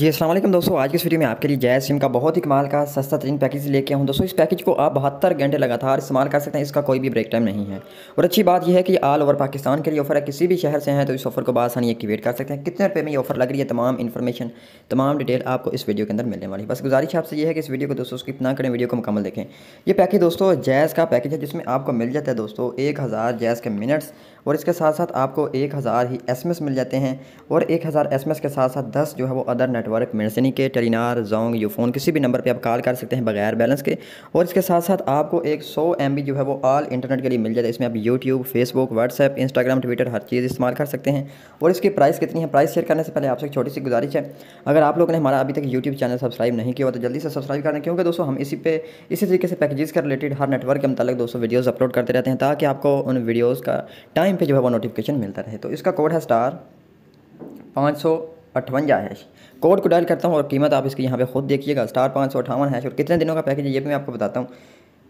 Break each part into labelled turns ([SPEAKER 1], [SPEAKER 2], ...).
[SPEAKER 1] जी असलम दोस्तों आज की इस वीडियो में आपके लिए जय सिम का बहुत ही कमाल का सस्ता तरीन पैकेज लेके आऊँ दोस्तों इस पैकेज को आप बहत्तर घंटे लगातार इस्तेमाल कर सकते हैं इसका कोई भी ब्रेक टाइम नहीं है और अच्छी बात यह है कि ऑल ओवर पाकिस्तान के लिए ऑफर है किसी भी शहर से हैं तो इस ऑफर को बसानी एक्टिवेट कर सकते हैं कितने रुपये में ये ऑफर लग रही है तमाम इन्फॉर्मेशन तमाम डिटेल आपको इस वीडियो के अंदर मिलने वाली बस गुजारिश आपसे यह है कि इस वीडियो को दोस्तों स्किप ना करें वीडियो को मुकमल देखें ये पैकेज दोस्तों जैज़ का पैकेज है जिसमें आपको मिल जाता है दोस्तों एक हज़ार जैज़ के मिनट्स और इसके साथ साथ आपको एक हज़ार ही एस मिल जाते हैं और एक हज़ार एस के साथ साथ दस जो है वो अदर नेट नेटवर्क मेडिसनी के टेलीनार जोंग यूफोन किसी भी नंबर पे आप कॉल कर सकते हैं बगैर बैलेंस के और इसके साथ साथ आपको एक सौ एम जो है वो ऑल इंटरनेट के लिए मिल जाता है इसमें आप YouTube Facebook WhatsApp Instagram Twitter हर चीज़ इस्तेमाल कर सकते हैं और इसकी प्राइस कितनी है प्राइस शेयर करने से पहले आपसे एक छोटी सी गुजारिश है अगर आप लोगों ने हमारा अभी तक यूट्यूब चैनल सब्सक्राइब नहीं किया तो जल्दी से सब्सक्राइब करना क्योंकि दोस्तों हम इसी पे इसी तरीके से पैकेजेस के रिलेटेड हर नेटवर्क के मतलब दोस्तों वीडियोज़ अपलोड करते रहते हैं ताकि आपको उन वीडियोज़ का टाइम पर जो है वो नोटिफिकेशन मिलता रहे तो इसका कोड है स्टार पाँच सौ अठवंजा हैश कोड को डायल करता हूँ और कीमत आप इसकी यहाँ पे खुद देखिएगा स्टार पाँच सौ अठावन हैश और कितने दिनों का पैकेज है ये भी मैं आपको बताता हूँ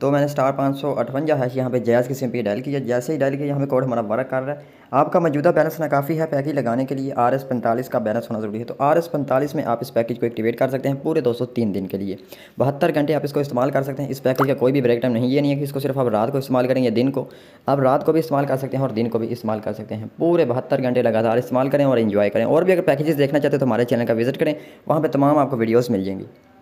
[SPEAKER 1] तो मैंने स्टार पाँच सौ अठवंजा हैश यहाँ पे जैज़ की सिम पे डायल किया जैसे ही डायल किया पर कोड हमारा वर्क कर रहा है आपका मौजूदा बैलेंस ना काफ़ी है पैकेज लगाने के लिए आर एस पैंतालीस का बैलेंस होना ज़रूरी है तो आर एस पैंतालीस में आप इस पैकेज को एक्टिवेट कर सकते हैं पूरे दो सौ तीन दिन के लिए बहत्तर घंटे आप इसको इस्तेमाल कर सकते हैं इस पैकेज का कोई भी ब्रेक टाइम नहीं ये नहीं है कि इसको सिर्फ आप रात को इस्तेमाल करेंगे दिन को आप रात को भी इस्तेमाल कर सकते हैं और दिन को भी इस्तेमाल कर सकते हैं पूरे बहत्तर घंटे लगातार इस्तेमाल करें और इन्जॉय करें और भी अगर पैकेजेस देखना चाहते हैं तो हमारे चैनल का विजिट करें वहाँ पर तमाम आपको वीडियोज़ मिल जाएंगी